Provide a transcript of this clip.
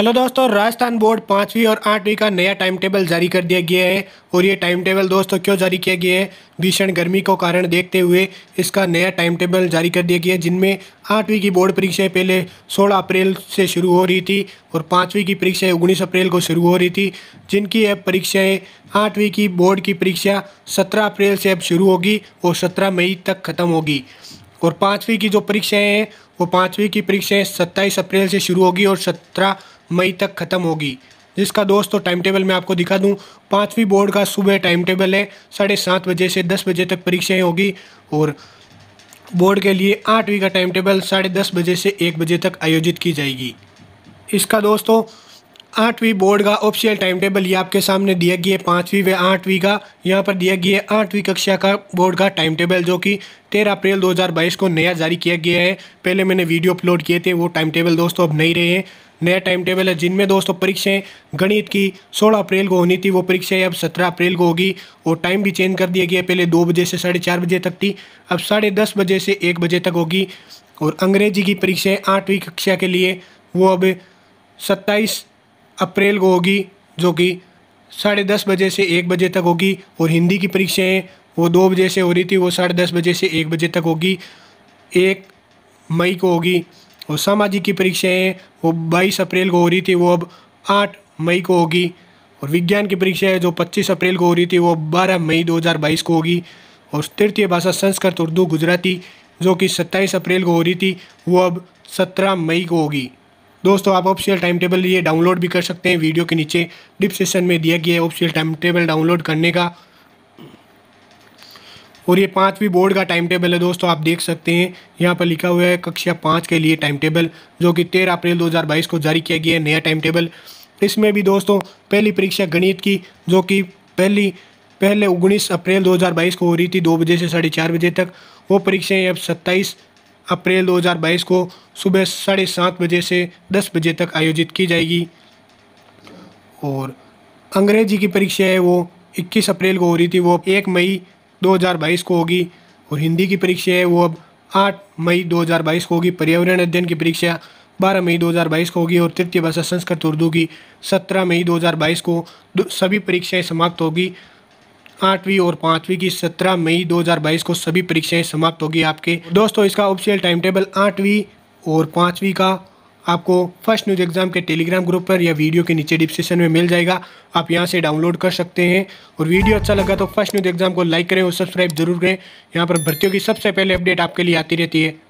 hello दोस्तों Rajasthan board पाँचवीं और आठवीं का नया टाइम टेबल जारी कर दिया गया है और ये टाइम टेबल दोस्तों क्यों जारी किया गया है भीषण गर्मी को कारण देखते हुए इसका नया टाइम टेबल जारी कर दिया गया है जिनमें आठवीं की बोर्ड परीक्षाएं पहले 16 अप्रैल से शुरू हो रही थी और पाँचवीं की परीक्षाएं उन्नीस अप्रैल को शुरू हो रही थी जिनकी अब परीक्षाएँ आठवीं की बोर्ड की परीक्षा सत्रह अप्रैल से अब शुरू होगी और सत्रह मई तक खत्म होगी और पाँचवीं की जो परीक्षाएँ हैं वो पाँचवीं की परीक्षाएँ सत्ताईस अप्रैल से शुरू होगी और सत्रह मई तक ख़त्म होगी जिसका दोस्तों टाइम टेबल मैं आपको दिखा दूं पाँचवीं बोर्ड का सुबह टाइम टेबल है साढ़े सात बजे से दस बजे तक परीक्षाएं होगी और बोर्ड के लिए आठवीं का टाइम टेबल साढ़े दस बजे से एक बजे तक आयोजित की जाएगी इसका दोस्तों आठवीं बोर्ड का ऑफिशियल टाइम टेबल ये आपके सामने दिया गया है पाँचवीं व आठवीं का यहाँ पर दिया गया है आठवीं कक्षा का बोर्ड का टाइम टेबल जो कि तेरह अप्रैल 2022 को नया जारी किया गया है पहले मैंने वीडियो अपलोड किए थे वो टाइम टेबल दोस्तों अब नहीं रहे हैं नया टाइम टेबल है जिनमें दोस्तों परीक्षाएं गणित की सोलह अप्रैल को होनी थी वो परीक्षाएँ अब सत्रह अप्रैल को होगी और टाइम भी चेंज कर दिया गया पहले दो बजे से साढ़े चार बजे तक थी अब साढ़े दस बजे से एक बजे तक होगी और अंग्रेजी की परीक्षाएँ आठवीं कक्षा के लिए वो अब सत्ताईस अप्रैल को होगी जो कि साढ़े दस बजे से एक बजे तक होगी और हिंदी की परीक्षाएं वो दो बजे से हो रही थी वो साढ़े दस बजे से एक बजे तक होगी एक मई को होगी और सामाजिक की परीक्षाएं वो बाईस अप्रैल को हो रही थी वो अब आठ मई को होगी और विज्ञान की परीक्षाएँ जो पच्चीस अप्रैल को हो रही थी वो बारह मई दो को होगी और तृतीय भाषा संस्कृत उर्दू गुजराती जो कि सत्ताईस अप्रैल को हो रही थी वो अब सत्रह मई को होगी दोस्तों आप ऑफिशियल टाइम टेबल ये डाउनलोड भी कर सकते हैं वीडियो के नीचे डिस्क्रिप्शन में दिया गया है ऑफिशियल टाइम टेबल डाउनलोड करने का और ये पाँचवीं बोर्ड का टाइम टेबल है दोस्तों आप देख सकते हैं यहाँ पर लिखा हुआ है कक्षा पाँच के लिए टाइम टेबल जो कि तेरह अप्रैल 2022 को जारी किया गया है नया टाइम टेबल इसमें भी दोस्तों पहली परीक्षा गणित की जो कि पहली पहले उन्नीस अप्रैल 2022 को हो रही थी दो बजे से साढ़े चार बजे तक वो परीक्षाएँ अब सत्ताईस अप्रैल 2022 को सुबह साढ़े सात बजे से दस बजे तक आयोजित की जाएगी और अंग्रेजी की परीक्षा है वो 21 अप्रैल को हो रही थी वो अब एक मई 2022 को होगी और हिंदी की परीक्षा है वो अब 8 मई 2022 को होगी पर्यावरण अध्ययन की परीक्षा 12 मई 2022 को होगी और तृतीय भाषा संस्कृत उर्दू की 17 मई 2022 को सभी परीक्षाएं समाप्त होगी आठवीं और पाँचवीं की सत्रह मई 2022 को सभी परीक्षाएं समाप्त होगी आपके दोस्तों इसका ऑफिशियल टाइम टेबल आठवीं और पाँचवीं का आपको फर्स्ट न्यूज़ एग्ज़ाम के टेलीग्राम ग्रुप पर या वीडियो के नीचे डिस्क्रिप्शन में मिल जाएगा आप यहाँ से डाउनलोड कर सकते हैं और वीडियो अच्छा लगा तो फर्स्ट न्यूज़ एग्ज़ाम को लाइक करें और सब्सक्राइब जरूर करें यहाँ पर भर्तियों की सबसे पहले अपडेट आपके लिए आती रहती है